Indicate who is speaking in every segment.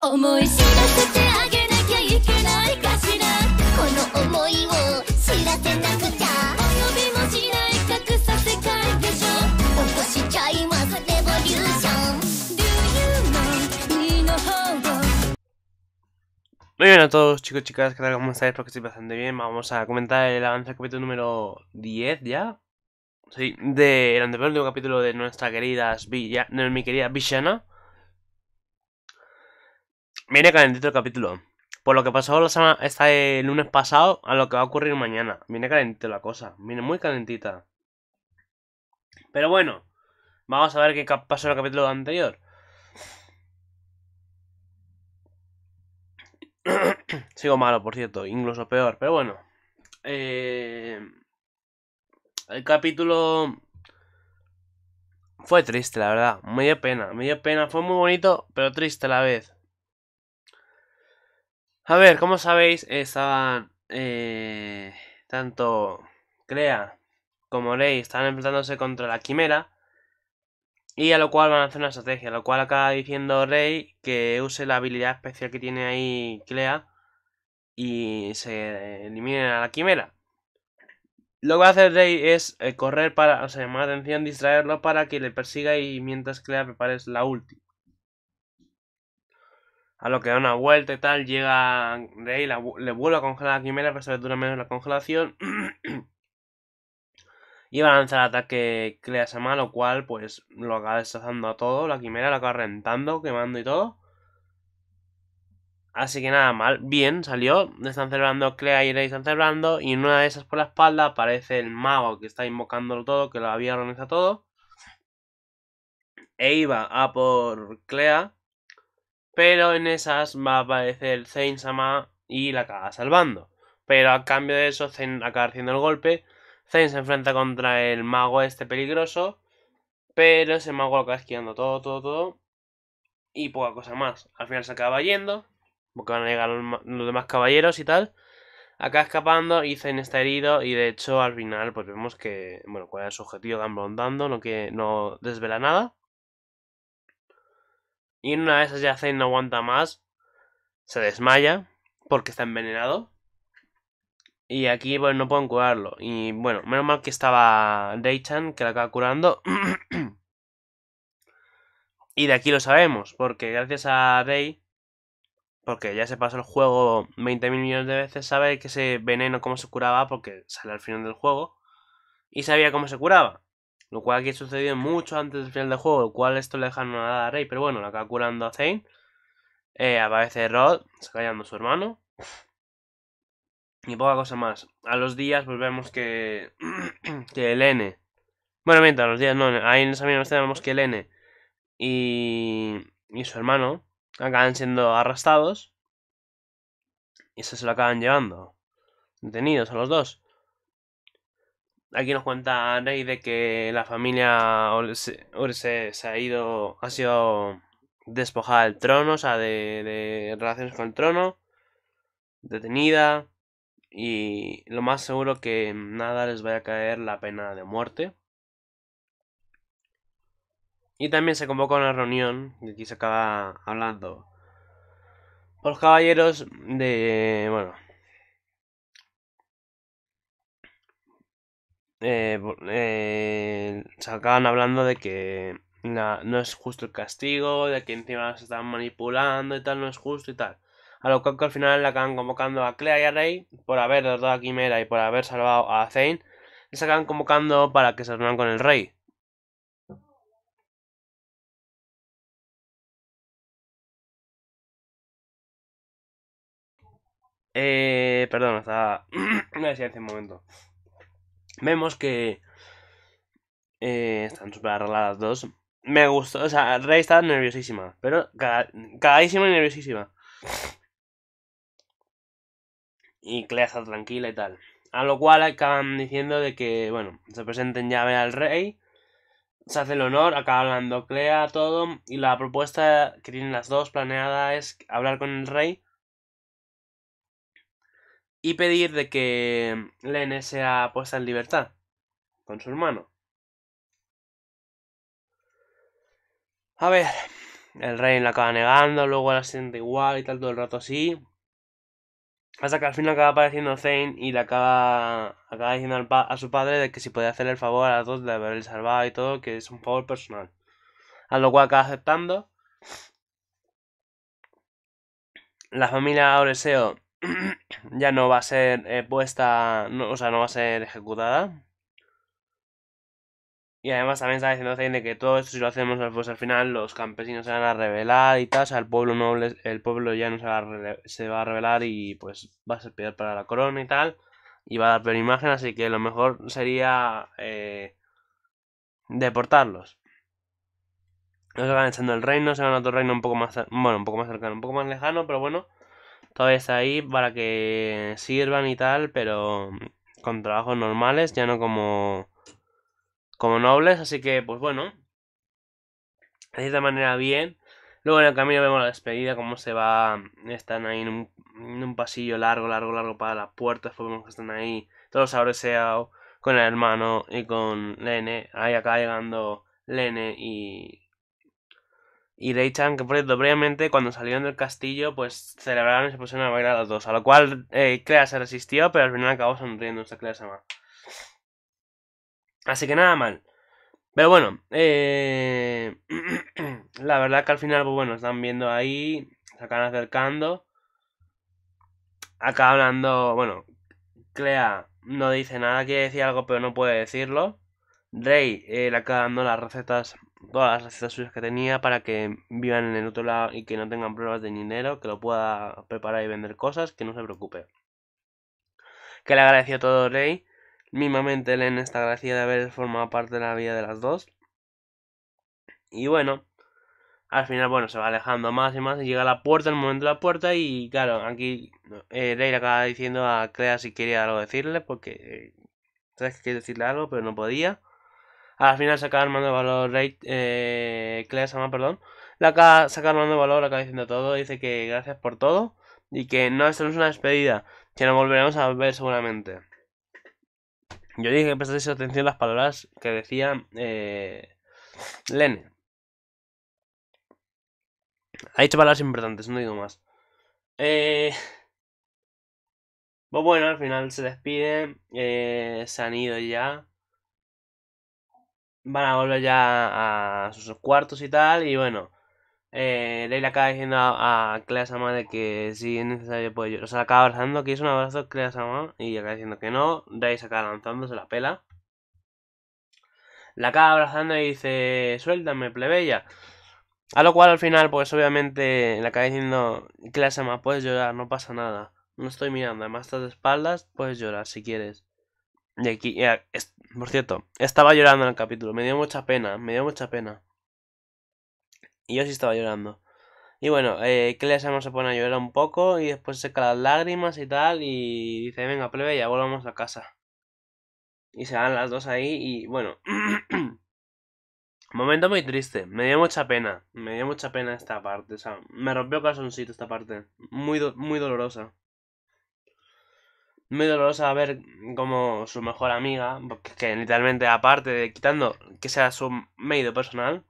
Speaker 1: Muy bien a todos chicos chicas, ¿qué tal? ¿Cómo estáis? porque estoy bastante bien. Vamos a comentar el avance del capítulo número 10 ya. Sí, del de, capítulo de nuestra querida, de mi querida Villana. Viene calentito el capítulo. Por lo que pasó la el lunes pasado a lo que va a ocurrir mañana. Viene calentito la cosa. Viene muy calentita. Pero bueno, vamos a ver qué pasó en el capítulo anterior. Sigo malo, por cierto, incluso peor, pero bueno. Eh, el capítulo fue triste, la verdad. Me dio pena, me dio pena. Fue muy bonito, pero triste a la vez. A ver, como sabéis, estaban eh, tanto Clea como Rey, están enfrentándose contra la Quimera. Y a lo cual van a hacer una estrategia, a lo cual acaba diciendo Rey que use la habilidad especial que tiene ahí Clea y se elimine a la quimera. Lo que va a hacer Rey es eh, correr para, o sea, llamar atención, distraerlo para que le persiga y mientras Clea prepare la última. A lo que da una vuelta y tal, llega Rey, le vuelve a congelar la quimera, pero se dura menos la congelación. y va a lanzar el ataque Clea-Sama, lo cual pues lo acaba destrozando a todo. La quimera lo acaba rentando, quemando y todo. Así que nada mal, bien, salió. Están celebrando, Clea y Rey están celebrando. Y en una de esas por la espalda aparece el mago que está invocándolo todo, que lo había organizado todo. E iba a por Clea. Pero en esas va a aparecer Zane Sama y la acaba salvando. Pero a cambio de eso, Zayn acaba haciendo el golpe. Zane se enfrenta contra el mago este peligroso. Pero ese mago lo acaba esquivando todo, todo, todo. Y poca cosa más. Al final se acaba yendo. Porque van a llegar los demás caballeros y tal. Acá escapando, y Zane está herido. Y de hecho, al final, pues vemos que. Bueno, cuál es su objetivo, dan rondando. Lo que, no desvela nada. Y una de esas ya Zane no aguanta más. Se desmaya porque está envenenado. Y aquí pues, no pueden curarlo. Y bueno, menos mal que estaba Ray-Chan que la acaba curando. y de aquí lo sabemos, porque gracias a Rey, porque ya se pasó el juego 20.000 millones de veces, sabe que ese veneno cómo se curaba porque sale al final del juego. Y sabía cómo se curaba. Lo cual aquí sucedió mucho antes del final del juego, lo cual esto le dejaron nada a Rey, pero bueno, la acaba curando a Zane. Eh, aparece Rod, se a su hermano. Y poca cosa más. A los días, volvemos vemos que. que el N. Bueno, mientras, a los días no. Ahí en esa misma que el N y. y su hermano acaban siendo arrastrados. Y eso se lo acaban llevando. Detenidos a los dos. Aquí nos cuenta Rey de que la familia Urse se ha ido, ha sido despojada del trono, o sea, de, relaciones con el trono, detenida, y lo más seguro que nada les vaya a caer la pena de muerte. Y también se convocó una reunión, y aquí se acaba hablando, por los caballeros de, bueno, eh, eh se acaban hablando de que no es justo el castigo, de que encima se están manipulando y tal, no es justo y tal. A lo que al final le acaban convocando a Clea y a Rey por haber derrotado a Quimera y por haber salvado a Zane. se acaban convocando para que se reúnan con el Rey. Eh, perdón, No Me decía hace un momento. Vemos que eh, están súper arregladas las dos. Me gustó, o sea, Rey está nerviosísima, pero cagadísima y nerviosísima. Y Clea está tranquila y tal. A lo cual acaban diciendo de que, bueno, se presenten ya al rey. Se hace el honor, acaba hablando Clea, todo. Y la propuesta que tienen las dos planeada es hablar con el rey y pedir de que Lene sea puesta en libertad con su hermano. A ver, el rey la acaba negando, luego la siente igual y tal todo el rato así. Hasta que al final acaba apareciendo Zane y le acaba, acaba diciendo a su padre de que si puede hacer el favor a las dos de haberle salvado y todo, que es un favor personal. A lo cual acaba aceptando. La familia Oreseo ya no va a ser eh, puesta, o sea, no va a ser ejecutada. Y además también está diciendo de que todo esto si lo hacemos pues, al final los campesinos se van a rebelar y tal, o sea, el pueblo noble, el pueblo ya no se va, a revelar rebelar y pues va a ser peor para la corona y tal, y va a dar peor imagen, así que lo mejor sería eh, deportarlos. No se van echando el reino, se van a otro reino un poco más, bueno, un poco más cercano, un poco más lejano, pero bueno, todavía está ahí para que sirvan y tal, pero con trabajos normales, ya no como, como nobles, así que pues bueno, de esta manera bien. Luego en el camino vemos la despedida, cómo se va, están ahí en un, pasillo largo, largo, largo para las puertas, porque vemos que están ahí todos abreseados con el hermano y con Lene, ahí acá llegando Lene y y Rey Chan, que por cierto, previamente cuando salieron del castillo, pues celebraron y se pusieron a bailar a los dos. A lo cual eh, Clea se resistió, pero al final acabó sonriendo esta Clea Sama. Así que nada mal. Pero bueno, eh, la verdad que al final, pues bueno, están viendo ahí, se acaban acercando. Acaba hablando, bueno, Clea no dice nada, quiere decir algo, pero no puede decirlo. Rey eh, le acaba dando las recetas todas las recetas que tenía para que vivan en el otro lado y que no tengan pruebas de dinero, que lo pueda preparar y vender cosas, que no se preocupe. Que le agradeció a todo Rey. Mimamente Len está gracia de haber formado parte de la vida de las dos. Y bueno, al final, bueno, se va alejando más y más y llega a la puerta, el momento de la puerta y claro, aquí eh, Rey le acaba diciendo a Clea si quería algo decirle porque... Eh, ¿Sabes que quiere decirle algo? Pero no podía al final el eh, mando de valor Rey, eh, Sama, perdón, la acaba, saca armando de valor, acaba diciendo todo, dice que gracias por todo y que no, esto es una despedida, que nos volveremos a ver seguramente. Yo dije que su atención a las palabras que decía eh, Lene. Ha dicho palabras importantes, no digo más. Eh, pues bueno, al final se despide. Eh, se han ido ya van a volver ya a sus cuartos y tal. Y bueno, eh, Leila acaba diciendo a, a de que si es necesario pues llorar. O sea, acaba abrazando, que es un abrazo Clea Y acaba diciendo que no. Dais acaba lanzándose la pela. La acaba abrazando y dice, suéltame, plebeya. A lo cual al final, pues obviamente, le acaba diciendo, Clea puedes llorar, no pasa nada. No estoy mirando, además estás de espaldas, puedes llorar si quieres. Y aquí, por cierto, estaba llorando en el capítulo, me dio mucha pena, me dio mucha pena. Y yo sí estaba llorando. Y bueno, eh, se pone a llorar un poco y después seca las lágrimas y tal y dice, venga, plebe, ya volvamos a casa. Y se van las dos ahí y bueno. Momento muy triste, me dio mucha pena, me dio mucha pena esta parte, o sea, me rompió calzoncito esta parte, muy, muy dolorosa muy dolorosa ver como su mejor amiga, que literalmente aparte de quitando que sea su medio personal,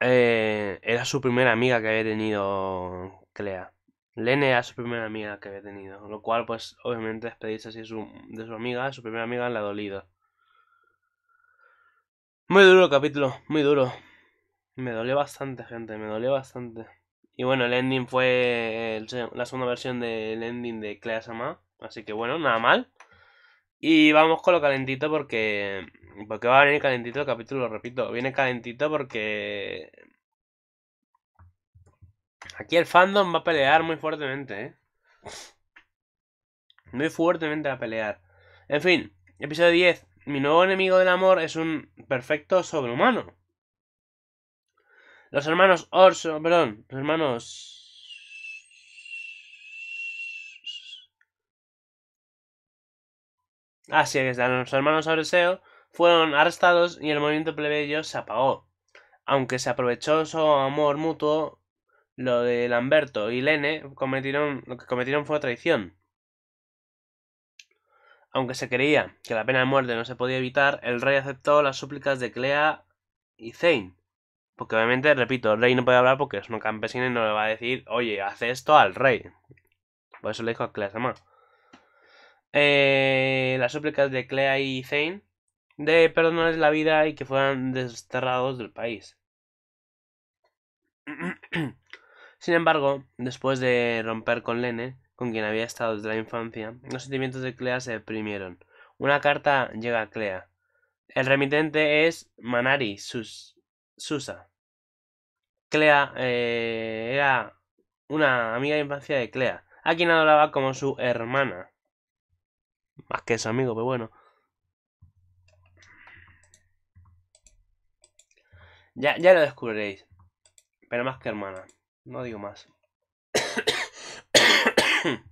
Speaker 1: eh, era su primera amiga que había tenido Clea. Lene era su primera amiga que había tenido, lo cual pues obviamente despedirse así su, de su amiga, su primera amiga la dolido. Muy duro el capítulo, muy duro. Me dolió bastante, gente, me dolió bastante. Y bueno, el ending fue la segunda versión del ending de Cleasama. Así que bueno, nada mal. Y vamos con lo calentito porque. Porque va a venir calentito el capítulo, repito. Viene calentito porque. Aquí el fandom va a pelear muy fuertemente, ¿eh? Muy fuertemente va a pelear. En fin, episodio 10. Mi nuevo enemigo del amor es un perfecto sobrehumano. Los hermanos Orso, perdón, los hermanos... Así ah, es, los hermanos Orseo fueron arrestados y el movimiento plebeyo se apagó. Aunque se aprovechó su amor mutuo, lo de Lamberto y Lene cometieron, lo que cometieron fue traición. Aunque se creía que la pena de muerte no se podía evitar, el rey aceptó las súplicas de Clea y Zane, porque obviamente, repito, el rey no puede hablar porque es un campesino y no le va a decir, oye, hace esto al rey. Por eso le dijo a Clea Eh, las súplicas de Clea y Zane de perdonarles la vida y que fueran desterrados del país. Sin embargo, después de romper con Lene, con quien había estado desde la infancia, los sentimientos de Clea se deprimieron. Una carta llega a Clea. El remitente es Manari Susa. Clea eh, era una amiga de infancia de Clea, a quien adoraba como su hermana. Más que su amigo, pero bueno. Ya, ya lo descubriréis. Pero más que hermana. No digo más.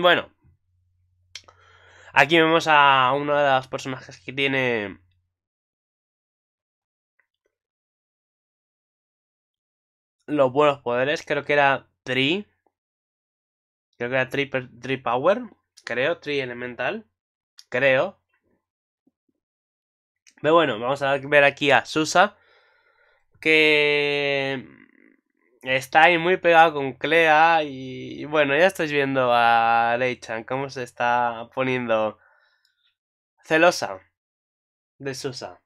Speaker 1: bueno. Aquí vemos a uno de los personajes que tiene los buenos poderes. Creo que era Tree. Creo que era Tree, Power. Creo, Tree Elemental. Creo. Pero bueno, vamos a ver aquí a Susa. Que está ahí muy pegado con Clea. Y, bueno, ya estáis viendo a Leichan cómo se está poniendo celosa de Susa.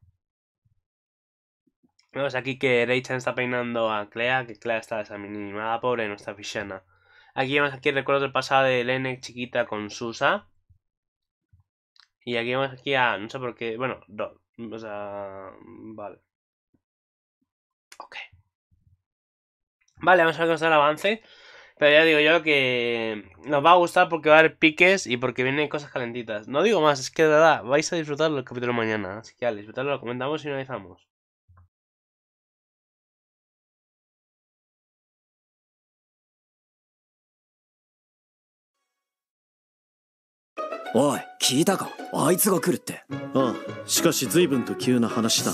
Speaker 1: Vemos aquí que Rachel está peinando a Clea, que Clea está esa desanimada, pobre, nuestra está Aquí vemos aquí recuerdos del pasado de Lene chiquita con Susa. Y aquí vemos aquí a, no sé por qué, bueno, no, o sea, vale. Ok. Vale, vamos a ver cómo está el avance. Pero ya digo yo que nos va a gustar porque va a haber piques y porque vienen cosas calentitas. No digo más, es que de verdad, vais a disfrutar el capítulo mañana. Así que al disfrutarlo lo comentamos y analizamos. おい聞いたかあいつが来るってああしかし随分と急な話だ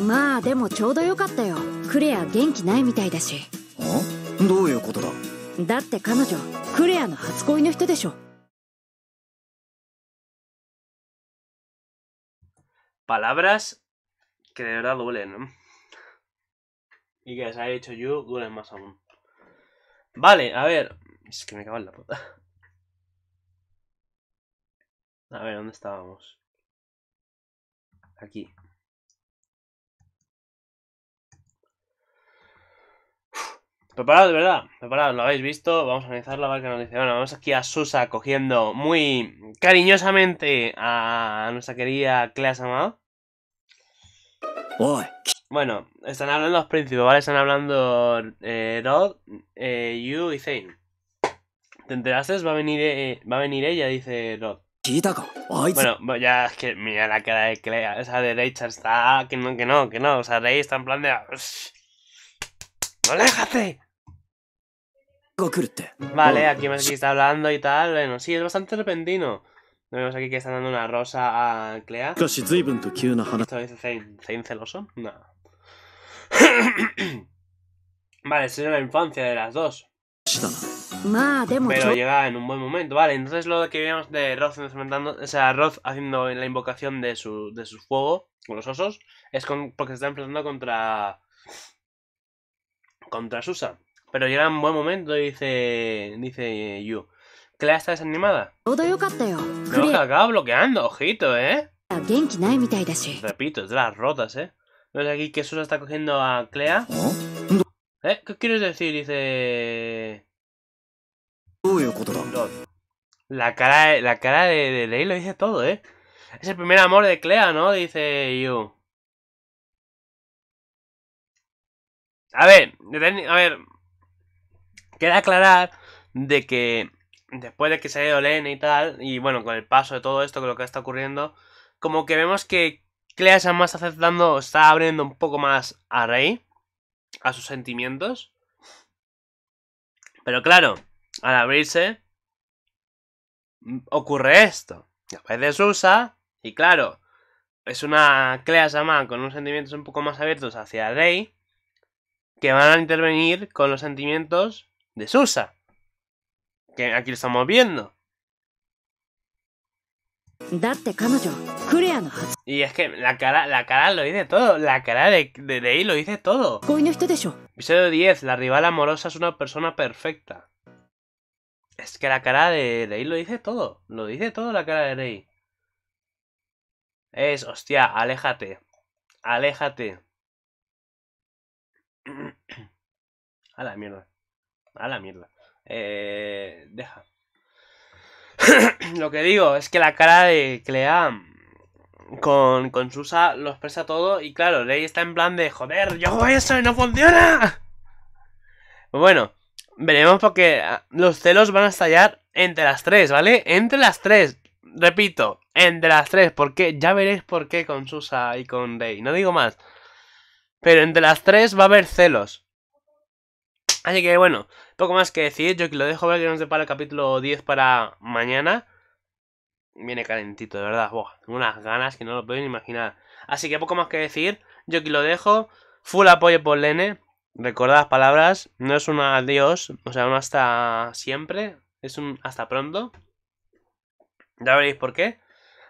Speaker 1: なまあでもちょうどよかったよクレア元気ないみたいだしあどういうことだだって彼女クレアの初恋の人でしょパラブラスクレアドレンイレンマサム v A ver, ¿dónde estábamos? Aquí. Preparado, de verdad, preparado, lo habéis visto. Vamos a analizar la barca nos dice. Bueno, vamos aquí a Susa cogiendo muy cariñosamente a nuestra querida Clea Samad. Bueno, están hablando los príncipes, ¿vale? Están hablando eh, Rod, eh, you y Zane. ¿Te enteraste? Va a venir, eh, va a venir ella, dice Rod. Bueno, ya es que mira la cara de Clea, esa derecha de está que no, que no, que no, o sea, Rey está en plan de... ¡Aléjate! Vale, aquí me está hablando y tal, bueno, sí, es bastante repentino. Vemos aquí que están dando una rosa a Clea. ¿Esto dice Zane? celoso? No. vale, eso es la infancia de las dos. Pero llega en un buen momento. Vale, entonces lo que vimos de Roth enfrentando, o sea, Roth haciendo la invocación de su, de su fuego con los osos, es porque se está enfrentando contra. contra Susa. Pero llega en un buen momento y dice. dice Yu. Clea está desanimada. No, acaba bloqueando, ojito, eh. Repito, es de las rotas, eh. Vemos aquí que Susa está cogiendo a Clea? ¿Eh? ¿Qué quieres decir? Dice. La cara, la cara de, Rey lo dice todo, ¿eh? Es el primer amor de Clea, ¿no? Dice Yu. A ver, a ver. Queda aclarar de que después de que se ha ido y tal, y bueno, con el paso de todo esto, con lo que está ocurriendo, como que vemos que Clea se más aceptando, está abriendo un poco más a Rey, a sus sentimientos. Pero claro, al abrirse, mm, ocurre esto. Después de Susa, y claro, es una Clea llamada con unos sentimientos un poco más abiertos hacia Rey, que van a intervenir con los sentimientos de Susa. Que aquí lo estamos viendo. Y es que la cara, la cara lo dice todo, la cara de, de lo dice todo. Episodio 10, la rival amorosa es una persona perfecta. Es que la cara de Rey lo dice todo. Lo dice todo la cara de Rey. Es, hostia, aléjate. Aléjate. A la mierda. A la mierda. Eh, deja. lo que digo es que la cara de Clea con, Susa lo expresa todo. Y claro, Rey está en plan de joder, yo hago eso y no funciona. Bueno, Veremos porque ah, los celos van a estallar entre las tres, ¿vale? Entre las tres. Repito, entre las tres. Porque ya veréis por qué con Susa y con Rey. No digo más. Pero entre las tres va a haber celos. Así que bueno, poco más que decir. Yo que lo dejo ver que nos depara el capítulo 10 para mañana. Viene calentito, de verdad. tengo unas ganas que no lo pueden imaginar. Así que poco más que decir. Yo aquí lo dejo. Full apoyo por Lene. Recordad las palabras, no es un adiós, o sea, un hasta siempre, es un hasta pronto. Ya veréis por qué.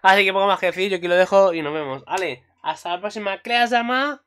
Speaker 1: Así que poco más que decir, yo aquí lo dejo y nos vemos. Vale, hasta la próxima. Creas, llama.